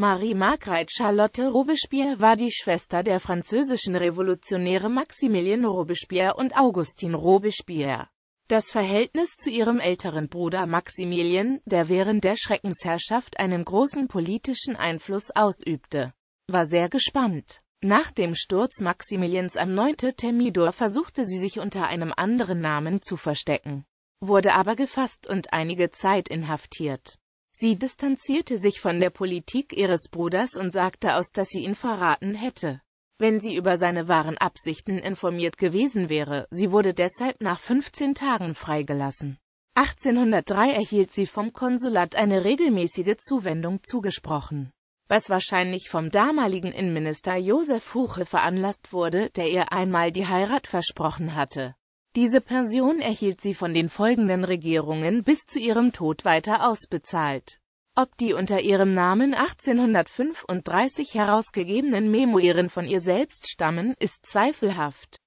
Marie Margret Charlotte Robespierre war die Schwester der französischen Revolutionäre Maximilien Robespierre und Augustin Robespierre. Das Verhältnis zu ihrem älteren Bruder Maximilien, der während der Schreckensherrschaft einen großen politischen Einfluss ausübte, war sehr gespannt. Nach dem Sturz Maximiliens am 9. Thermidor versuchte sie sich unter einem anderen Namen zu verstecken, wurde aber gefasst und einige Zeit inhaftiert. Sie distanzierte sich von der Politik ihres Bruders und sagte aus, dass sie ihn verraten hätte, wenn sie über seine wahren Absichten informiert gewesen wäre. Sie wurde deshalb nach 15 Tagen freigelassen. 1803 erhielt sie vom Konsulat eine regelmäßige Zuwendung zugesprochen, was wahrscheinlich vom damaligen Innenminister Josef Huche veranlasst wurde, der ihr einmal die Heirat versprochen hatte. Diese Pension erhielt sie von den folgenden Regierungen bis zu ihrem Tod weiter ausbezahlt. Ob die unter ihrem Namen 1835 herausgegebenen Memoiren von ihr selbst stammen, ist zweifelhaft.